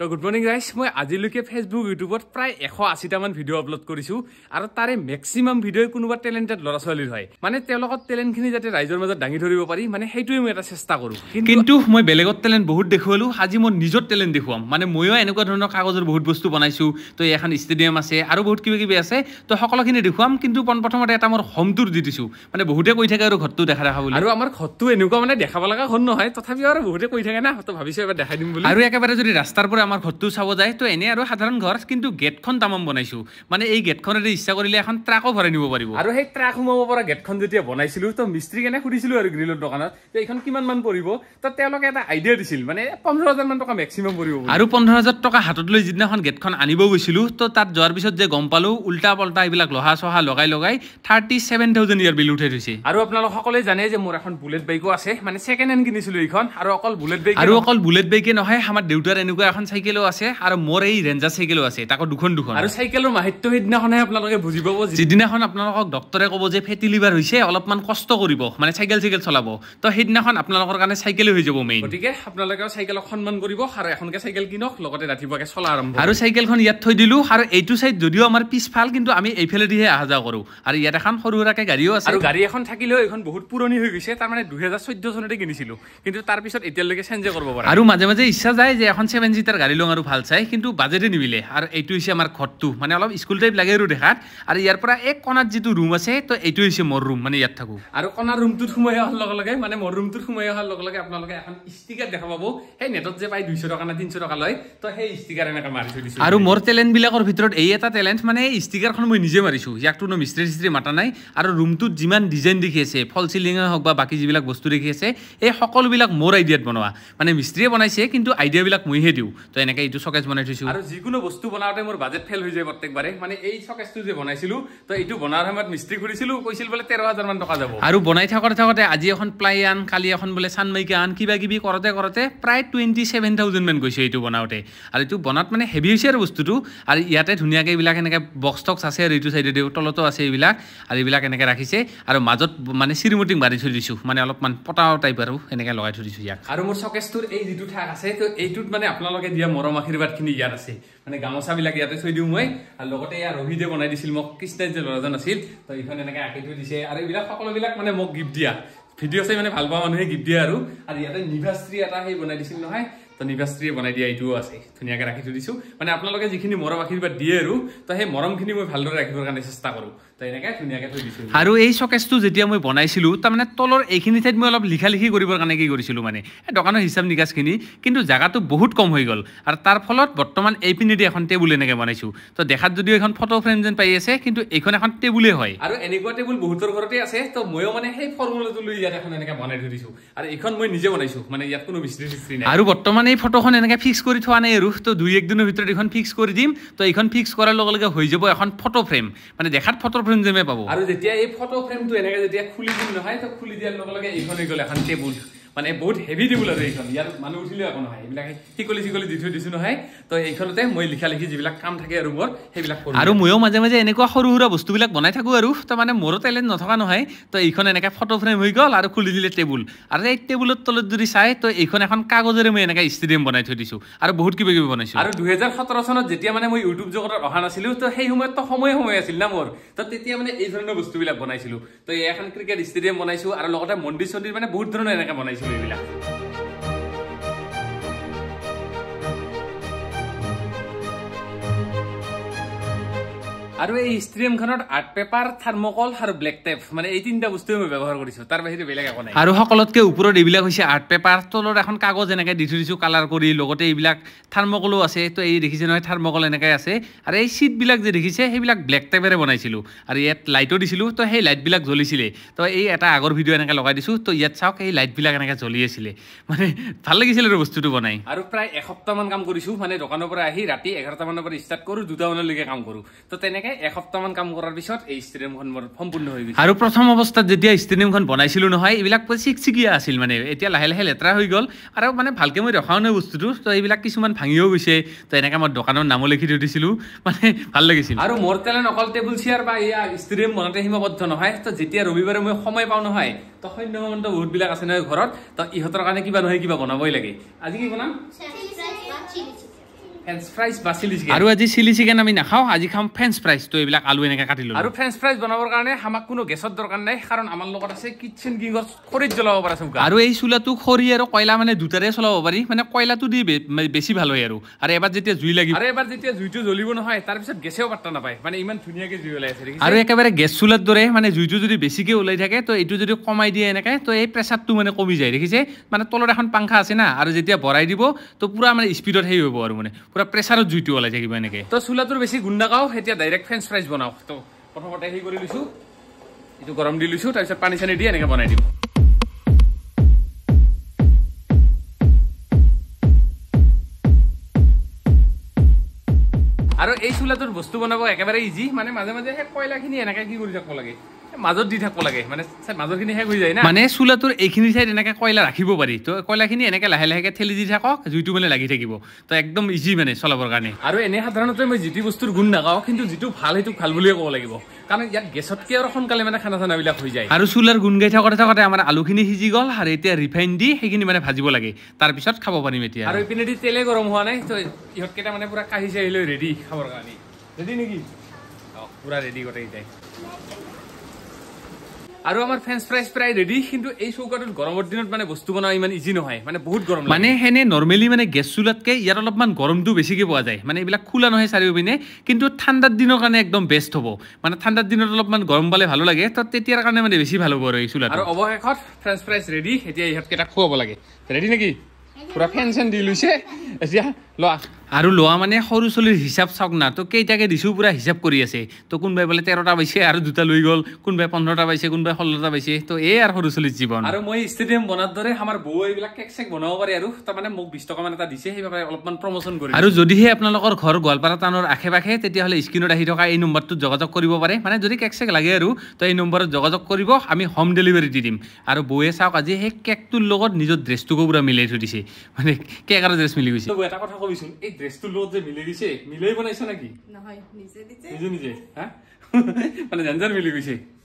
তো good morning গাইছ মই আজিলৈকে ফেচবুক ইউটিউবত প্ৰায় এশ আশীটামান ভিডিঅ' আপলোড কৰিছোঁ আৰু তাৰে মেক্সিমাম ভিডিঅ'ই কোনোবা টেলেণ্টেড ল'ৰা ছোৱালীৰ হয় মানে তেওঁলোকৰ টেলেণ্টখিনি যাতে ৰাইজৰ মাজত দাঙি ধৰিব পাৰি মানে সেইটোৱে মই এটা চেষ্টা কৰোঁ কিন্তু মই বেলেগত টেলেণ্ট বহুত দেখুৱালোঁ আজি মই নিজৰ টেলেণ্ট দেখুৱাম মানে ময়ো এনেকুৱা ধৰণৰ কাগজৰ বহুত বস্তু বনাইছোঁ তো এখন ষ্টেডিয়াম আছে আৰু বহুত কিবা কিবি আছে তো সকলোখিনি দেখুৱাম কিন্তু পোন প্ৰথমতে এটা মোৰ হোম হোমটোৰ দি দিছোঁ মানে বহুতে কৈ থাকে আৰু ঘৰটো দেখা দেখা বুলি আৰু আমাৰ ঘৰটো এনেকুৱা মানে দেখাব লগা ঘৰ নহয় তথাপিও আৰু বহুতে কৈ থাকে না তো ভাবিছোঁ এবাৰ দেখাই দিম বুলি আৰু একেবাৰে যদি ৰাস্তাৰ পৰা আমাৰ ঘৰটো চাব যায় তো এনেই আৰু সাধাৰণ ঘৰ কিন্তু গেটখন তামাম বনাইছোঁ মানে এই গেটখনেৰে ইচ্ছা কৰিলে এখন ট্ৰাকো ভৰাই নিব পাৰিব আৰু সেই ট্ৰাক সোমাব পৰা গেটখন যেতিয়া বনাইছিলোঁ তো মিস্ত্ৰীক এনে সুধিছিলোঁ আৰু গ্ৰিলৰ দোকানত যে এইখন কিমানমান পৰিব তো তেওঁলোকে এটা আইডিয়া দিছিল মানে পোন্ধৰ হাজাৰমান টকা মেক্সিমাম পৰিব আৰু পোন্ধৰ হাজাৰ টকা হাতত লৈ যিদিনাখন গেটখন আনিব গৈছিলোঁ তো তাত যোৱাৰ পিছত যে গম পালোঁ উল্টা পল্টা এইবিলাক লহা চহা লগাই লগাই থাৰ্টি ছেভেন থাউজেণ্ড ইয়াৰ বিল উঠাই থৈছে আৰু আপোনালোক সকলোৱে জানে যে মোৰ এখন বুলেট বাইকো আছে মানে ছেকেণ্ড হেণ্ড কিনিছিলোঁ এইখন আৰু অকল বুলেট বাইক আৰু অকল বুলেট বাইকে নহয় আমাৰ দেউতাৰ এনেকুৱা এখন চাইকেলো আছে আৰু মোৰ এই ৰেঞ্জাৰ চাইকেলো আছে তাকো দুখন দুখন আৰু চাইকেলৰ মাহিত্য সেইদিনাখনহে আপোনালোকে বুজি পাব যিদিনাখন আপোনালোকক ডক্তৰে ক'ব যে ফেটি লিভাৰ হৈছে অলপমান কষ্ট কৰিব মানে চাইকেল চাইকেল চলাব তো সেইদিনাখন আপোনালোকৰ কাৰণে চাইকেলে হৈ যাব মেইন গতিকে আপোনালোকেও চাইকেলক সন্মান কৰিব আৰু এখনকে চাইকেল কিনক লগতে ৰাতিপুৱাকে চলা আৰম্ভ আৰু চাইকেলখন ইয়াত থৈ দিলোঁ আৰু এইটো চাইড যদিও আমাৰ পিছফাল কিন্তু আমি এইফালেদিহে অহা যোৱা কৰোঁ আৰু ইয়াত এখন সৰু সুৰাকে গাড়ীও আছে আৰু গাড়ী এখন থাকিলেও এইখন বহুত পুৰণি হৈ গৈছে তাৰমানে দুহেজাৰ চৈধ্য চনতে কিনিছিলোঁ কিন্তু তাৰপিছত এতিয়ালৈকে চেঞ্জে কৰিব পাৰোঁ আৰু মাজে মাজে ইচ্ছা যায় যে এখন ছেভেন ছিটাৰ গাড়ী লওঁ আৰু ভাল চাই কিন্তু বাজেটেই নিমিলে আৰু এইটো হৈছে আমাৰ ঘৰটো মানে অলপ স্কুল টাইপ লাগে আৰু দেখাত আৰু ইয়াৰ পৰা এক কণাত যিটো ৰুম আছে তো এইটো হৈছে মোৰ ৰুম মানে ইয়াত থাকোঁ আৰু কণাৰ ৰুমটোত সোমাই অহাৰ লগে লগে মানে মোৰ ৰুমটোত সোমাই অহাৰ লগে লগে আপোনালোকে এখন ষ্টিকাৰ দেখা পাব সেই নেটত যে পায় দুইশ টকা না তিনিশ টকা লয় তো সেই ষ্টিকাৰ এনেকৈ মাৰি থৈ দিছোঁ আৰু মোৰ টেলেণ্টবিলাকৰ ভিতৰত এই এটা টেলেণ্ট মানে এই ষ্টিকাৰখন মই নিজে মাৰিছোঁ ইয়াকতো ন মিস্ত্ৰী চিস্ত্ৰী মাতা নাই আৰু ৰুমটোত যিমান ডিজাইন দেখি আছে ফল চিলিঙে হওক বা বাকী যিবিলাক বস্তু দেখি আছে এই সকলোবিলাক মোৰ আইডিয়াত বনোৱা মানে মিস্ত্ৰীয়ে বনাইছে কিন্তু আইডিয়াবিলাক মইহে দিওঁ তো এনেকে এইটো শকেজ বনাই থৈছোঁ আৰু যিকোনো বস্তু বনাওঁতে মোৰ বাজেট ফেল হৈ যায় প্ৰত্যেকবাৰে মানে এই শকেজটো যে বনাইছিলোঁ তো এইটো বনাৰ সময়ত মিস্ত্ৰী খুলিছিলোঁ কৈছিল বোলে তেৰ হাজাৰ মান টকা যাব আৰু বনাই থাকোঁতে থাকোঁতে আজি এখন প্লাই আন কালি এখন বোলে চানমাইকা আন কিবা কিবি কৰোঁতে কৰোঁতে প্ৰায় টুৱেণ্টি ছেভেন থাউজেণ্ড মান গৈছে এইটো বনাওঁতে আৰু এইটো বনাত মানে হেভি হৈছে আৰু বস্তুটো আৰু ইয়াতে ধুনীয়াকৈ এইবিলাক এনেকৈ বক্স টক্স আছে আৰু এইটো চাইডে তলতো আছে এইবিলাক আৰু এইবিলাক এনেকৈ ৰাখিছে আৰু মাজত মানে চিৰিমটিং বাঢ়ি থৈ দিছোঁ মানে অলপমান পতা টাইপ আৰু এনেকৈ লগাই থৈ দিছোঁ ইয়াক আৰু মোৰ চকেজটোৰ এই যিটো ঠাক আছে তো এইটোত মানে আপোনালোকে দিয়া মৰম আশীৰ্বাদখিনি ইয়াত আছে মানে গামোচাবিলাক ইয়াতে থৈ দিওঁ মই আৰু লগতে ইয়াৰ ৰহিদে বনাই দিছিল মোক কৃষ্ণাই যে ল'ৰাজন আছিল তো এইখন এনেকৈ আঁকি থৈ দিছে আৰু এইবিলাক সকলোবিলাক মানে মোক গিফ্ট দিয়া ভিডিঅ' চাই মানে ভাল পোৱা মানুহে গিফ্ট দিয়া আৰু আৰু ইয়াতে নিভাস্ত্ৰী এটা সেই বনাই দিছিল নহয় তো নিবাসত্রী বনাই দিয়া এইটাও আছে ধুনিয়াকে রাখি থাকি মানে আপনাদের যখন মরম রাখি দিয়ে আর তো সেই মরমখিনি মানে ভালদরে রাখি কারণে চেষ্টা করো তো এনেকা ধুনিয়াকে থাকি আর এই শকেসটা যেটা মানে বনাইছিল তারমানে তলর এইখিন সাইড মানে অল্প লিখালিখি করবর কারণে কি করেছিল মানে দোকানের হিসাব নিকাশখিন কিন্তু জায়গাটা বহুত কম হৈ গ'ল আৰু তাৰ ফলত বৰ্তমান এই পিনে এখন টেবুল এনেকে বনাইছো তো দেখাত যদিও এখন ফটো ফ্ৰেম যেন পাই আছে কিন্তু এইখন এখন টেবুলেই হয় আৰু এনেকুৱা টেবুল বহুতৰ ঘৰতে আছে তো ময়ও মানে সেই ফৰ্মুলাটা লৈ ইয়াত এখন এনেকে বনাই ধৰিছো আৰু এইখন মই নিজে বনাইছো মানে ইয়াত কোনো মিস্ত্ৰি সিস্ত্ৰি নাই আৰ বৰ্তমান মানে এই ফটোখন এনেকৈ ফিক্স কৰি থোৱা নাই আৰু তো দুই একদিনৰ ভিতৰত এইখন ফিক্স কৰি দিম তো এইখন ফিক্স কৰাৰ লগে লগে হৈ যাব এখন ফটো ফ্ৰেম মানে দেখাত ফটো ফ্ৰেম যেনে পাব আৰু যেতিয়া এই ফটো ফ্ৰেমটো এনেকৈ যেতিয়া খুলি দিম নহয় তো খুলি দিয়াৰ লগে লগে এইখন হৈ গ'ল এখন টেবুল মানে বহুত হেভি দিবলৈ আছে এইখন ইয়াত মানুহ উঠিলে একো নহয় এইবিলাক শিকলি শিকলি দি থৈ দিছো নহয় তো এইখনতে মই লিখা লিখি যিবিলাক কাম থাকে আৰু মোৰ সেইবিলাক কৰোঁ আৰু ময়ো মাজে মাজে এনেকুৱা সৰু সুৰা বস্তুবিলাক বনাই থাকোঁ আৰু তই মানে মোৰো টেলেণ্ট নথকা নহয় তই এইখন এনেকৈ ফটো ফ্ৰেম হৈ গ'ল আৰু খুলি দিলে টেবুল আৰু এই টেবুলৰ তলত যদি চাই তই এইখন এখন কাগজেৰে মই এনেকৈ ষ্টেডিয়াম বনাই থৈ দিছোঁ আৰু বহুত কিবা কিবি বনাইছোঁ আৰু দুহেজাৰ সোতৰ চনত যেতিয়া মানে মই ইউটিউব জগতত অহা নাছিলোঁ তো সেই সময়ত সময়ে সময় আছিল না মোৰ তো তেতিয়া মানে এই ধৰণৰ বস্তুবিলাক বনাইছিলোঁ তো এখন ক্ৰিকেট ষ্টেডিয়াম বনাইছোঁ আৰু লগতে মন্দিৰ চন্দিৰ মানে বহুত ধৰণৰ এনেকৈ বনাইছোঁ 米拉。আৰু এই ষ্ট্ৰিমখনত আৰ্ট পেপাৰ থাৰ্মকল আৰু ব্লেক টেপ মানে এই তিনিটা বস্তুৱে মই ব্যৱহাৰ কৰিছোঁ তাৰ বাহিৰে বেলেগ একো নাই আৰু সকলোতকৈ ওপৰত এইবিলাক হৈছে আৰ্ট পেপাৰ তলত এখন কাগজ এনেকৈ দি থৈ দিছোঁ কালাৰ কৰি লগতে এইবিলাক থাৰ্মকলো আছে তো এই দেখিছে নহয় থাৰ্মকল এনেকৈ আছে আৰু এই চিটবিলাক যে দেখিছে সেইবিলাক ব্লেক টেপেৰে বনাইছিলোঁ আৰু ইয়াত লাইটো দিছিলোঁ তো সেই লাইটবিলাক জ্বলিছিলে তো এই এটা আগৰ ভিডিঅ' এনেকৈ লগাই দিছোঁ তো ইয়াত চাওক এই লাইটবিলাক এনেকৈ জ্বলি আছিলে মানে ভাল লাগিছিল আৰু বস্তুটো বনাই আৰু প্ৰায় এসপ্তাহমান কাম কৰিছোঁ মানে দোকানৰ পৰা আহি ৰাতি এঘাৰটামানৰ পৰা ষ্টাৰ্ট কৰোঁ দুটামানলৈকে কাম কৰোঁ তো তেনেকৈ এসপ্তাহমান কাম কৰাৰ পিছত এই ষ্টেডিয়ামখন মোৰ সম্পূৰ্ণ হৈ গৈছিল আৰু প্ৰথম অৱস্থাত যেতিয়া ষ্টেডিয়ামখন বনাইছিলোঁ নহয় এইবিলাক চিকচিকীয়া আছিল মানে এতিয়া লাহে লাহে লেতেৰা হৈ গ'ল আৰু মানে ভালকৈ মই ৰখাও নাই বস্তুটো তো এইবিলাক কিছুমান ভাঙিও গৈছে তো এনেকৈ মই দোকানৰ নামো লিখি থৈ দিছিলোঁ মানে ভাল লাগিছিল আৰু মোৰ তেনে অকল টেবুল চেয়াৰ বা এয়া ষ্টেডিয়াম বনাওঁতে সীমাবদ্ধ নহয় তো যেতিয়া ৰবিবাৰে মই সময় পাওঁ নহয় তো সৈন্য সম্বন্ধ বহুতবিলাক আছে নহয় ঘৰত তো ইহঁতৰ কাৰণে কিবা নহয় কিবা বনাবই লাগে আজি কি বনাম ফ্ৰেঞ্চ ফ্ৰাইজ বা চিলি চিকেন আৰু আজি চিলি চিকেন আমি নাখাওঁ আজি খাম ফ্ৰেঞ্চ ফ্ৰাইজ তো এইবিলাক আলু এনেকৈ কাটি ল'লোঁ আৰু ফ্ৰেঞ্চ ফ্ৰাইজ বনাবৰ কাৰণে আমাক কোনো গেছৰ দৰকাৰ নাই কাৰণ আমাৰ লগত আছে কিটচেন গিঙত খৰিত জ্বলাব পাৰা চৌকা আৰু এই চোলাটো খৰি আৰু কয়লা মানে দুটাৰে চলাব পাৰি মানে কয়লাটো দি বেছি ভাল হয় আৰু আৰু এবাৰ যেতিয়া জুই লাগিব আৰু এবাৰ যেতিয়া জুইটো জ্বলিব নহয় তাৰপিছত গেছেও পাত্তা নাপায় মানে ইমান ধুনীয়াকৈ জুই ওলাই আছে আৰু একেবাৰে গেছ চোলাৰ দৰে মানে জুইটো যদি বেছিকৈ ওলাই থাকে তো এইটো যদি কমাই দিয়ে এনেকৈ তো এই প্ৰেচাৰটো মানে কমি যায় দেখিছে মানে তলত এখন পাংখা আছে না আৰু যেতিয়া ভৰাই দিব তো পুৰা মানে স্পীডত সেই হ'ব আৰু মানে পুৰা প্ৰেসাৰত জুইটো ওলাই যাই কিবা এনেকে তো চুলাটোৰ বেছি গুণ্ডা গাও এতিয়া ডাইৰেক্ট ফ্ৰেঞ্চ ফ্ৰাইজ বনাও তো প্ৰথমতে হেৰি কৰি লৈছো এইটো গৰম দি লৈছো তাৰপিছত পানী চানি দি এনেকে বনাই দিম আৰু এই চুলাটোৰ বস্তু বনাব একেবাৰে ইজি মানে মাজে মাজে সেই কয়লাখিনি এনেকে কি কৰি যাব লাগে মাজত দি থাকিব লাগে মানে মাজৰখিনি শেষ হৈ যায় না মানে চুলা তোৰ এইখিনি এনেকে কয়লা ৰাখিব পাৰি তো খিনি এনেকে লাহে লাহেকে ঠেলি দি থাকক জুইটো মানে লাগি থাকিব তো একদম ইজি মানে চলাবৰ কাৰণে আৰু এনে সাধাৰণতে মই যিটো বস্তুৰ গুণ নাখাওঁ কিন্তু যিটো ভাল সেইটো ভাল বুলিয়ে ক'ব লাগিব কাৰণ ইয়াত গেছতকে আৰু সোনকালে মানে খানা চানাবিলাক হৈ যায় আৰু চুলাৰ গুণ গাই থাকোঁতে থাকোঁতে আমাৰ আলুখিনি সিজি গ'ল আৰু এতিয়া ৰিফাইন দি সেইখিনি মানে ভাজিব লাগে তাৰপিছত খাব পাৰিম এতিয়া আৰু এইপিনে দি তেলে গৰম হোৱা নাই তো ইহঁত কেইটা মানে পুৰা কাঁহি চাহি লৈ ৰেডি খাবৰ কাৰণে ৰেডি নেকি অঁ পুৰা ৰেডি গোটেইকেইটাই আৰু আমাৰ ফ্ৰেঞ্চ ফ্ৰাইজ প্ৰায় ৰেডি কিন্তু এই চৌকাটোত গৰমৰ দিনত মানে বস্তু বনোৱা ইমান ইজি নহয় মানে বহুত গৰম মানে সেনে নৰ্মেলি মানে গেছ চুলাতকৈ ইয়াত অলপমান গৰমটো বেছিকৈ পোৱা যায় মানে এইবিলাক খোলা নহয় চাৰিওপিনে কিন্তু ঠাণ্ডাৰ দিনৰ কাৰণে একদম বেষ্ট হ'ব মানে ঠাণ্ডাৰ দিনত অলপমান গৰম পালে ভালো লাগে তো তেতিয়াৰ কাৰণে মানে বেছি ভাল হ'ব আৰু এই চুলাত আৰু অৱশেষত ফ্ৰেঞ্চ ফ্ৰাইজ ৰেডি এতিয়া ইহঁতকেইটা খুৱাব লাগে ৰেডি নেকি পুৰা ফেন চেন দি লৈছে এতিয়া লোৱা আৰু লোৱা মানে সৰু চলিৰ হিচাপ চাওক না তো কেইটাকে দিছোঁ পুৰা হিচাপ কৰি আছে তো কোনোবাই বোলে তেৰটা পাইছে আৰু দুটা লৈ গ'ল কোনোবাই পোন্ধৰটা পাইছে কোনোবাই ষোল্লটা পাইছে তো এই আৰু সৰু চলিৰ জীৱন আৰু মই ষ্টেডিয়াম বনাৰ দৰে আমাৰ বৌ এইবিলাক কেক চেক বনাব পাৰি আৰু তাৰমানে মোক বিছ টকা এটা দিছে সেইবাবে অলপমান প্ৰমোশ্যন কৰি আৰু যদিহে আপোনালোকৰ ঘৰ গোৱালপাৰা টাউনৰ আশে পাশে তেতিয়াহ'লে স্ক্ৰীণত আহি থকা এই নম্বৰটোত যোগাযোগ কৰিব পাৰে মানে যদি কেক চেক লাগে আৰু তো এই নম্বৰত যোগাযোগ কৰিব আমি হোম ডেলিভাৰী দি দিম আৰু বৌয়ে চাওক আজি সেই কেকটোৰ লগত নিজৰ ড্ৰেছটোকো পুৰা মিলাই থৈ দিছে মানে কেক আৰু ড্ৰেছ মিলি গৈছে এটা কথা কবিছোন এই ড্ৰেছটো লগত যে মিলাই দিছে মিলাই বনাইছ নেকি নহয় নিজে নিজে নিজে নিজে হা মানে জানজান মিলি গৈছে